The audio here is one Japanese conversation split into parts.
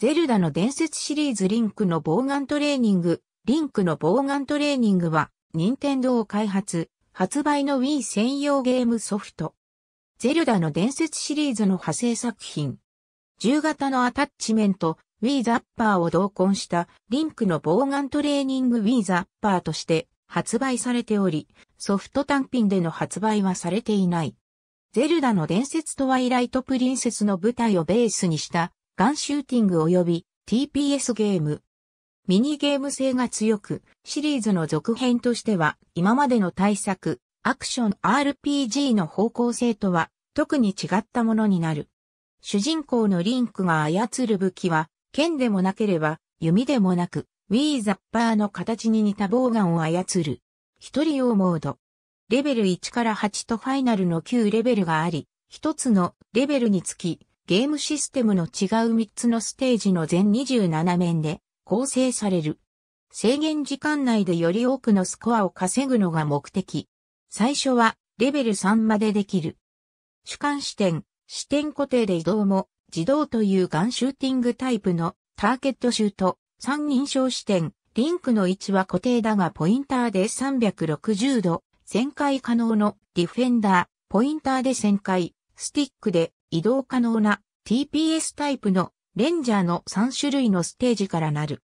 ゼルダの伝説シリーズリンクのボウガントレーニング。リンクのボウガントレーニングは、任天堂開発、発売の Wii 専用ゲームソフト。ゼルダの伝説シリーズの派生作品。銃型のアタッチメント、Wii ザッパーを同梱したリンクのボウガントレーニング Wii ザッパーとして発売されており、ソフト単品での発売はされていない。ゼルダの伝説トワイライトプリンセスの舞台をベースにしたガンシューティング及び TPS ゲーム。ミニゲーム性が強く、シリーズの続編としては今までの対策、アクション RPG の方向性とは特に違ったものになる。主人公のリンクが操る武器は、剣でもなければ弓でもなく、ウィーザッパーの形に似たボウガンを操る。一人用モード。レベル1から8とファイナルの9レベルがあり、一つのレベルにつきゲームシステムの違う3つのステージの全27面で構成される。制限時間内でより多くのスコアを稼ぐのが目的。最初はレベル3までできる。主観視点、視点固定で移動も自動というガンシューティングタイプのターゲットシュート、三人称視点、リンクの位置は固定だがポインターで360度、旋回可能のディフェンダー、ポインターで旋回、スティックで移動可能な TPS タイプのレンジャーの3種類のステージからなる。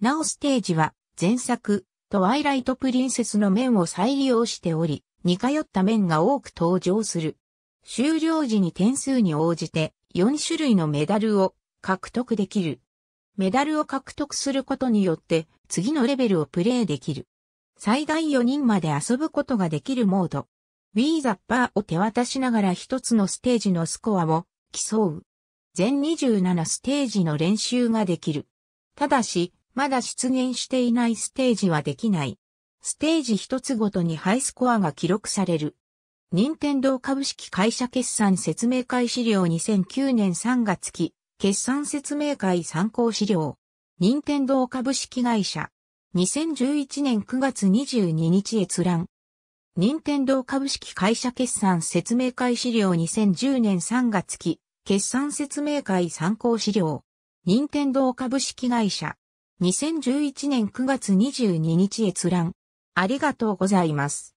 なおステージは前作、トワイライトプリンセスの面を再利用しており、似通った面が多く登場する。終了時に点数に応じて4種類のメダルを獲得できる。メダルを獲得することによって次のレベルをプレイできる。最大4人まで遊ぶことができるモード。ウィーザッパーを手渡しながら一つのステージのスコアを競う。全27ステージの練習ができる。ただし、まだ出現していないステージはできない。ステージ一つごとにハイスコアが記録される。任天堂株式会社決算説明会資料2009年3月期、決算説明会参考資料。任天堂株式会社。2011年9月22日閲覧。任天堂株式会社決算説明会資料2010年3月期、決算説明会参考資料。任天堂株式会社。2011年9月22日閲覧。ありがとうございます。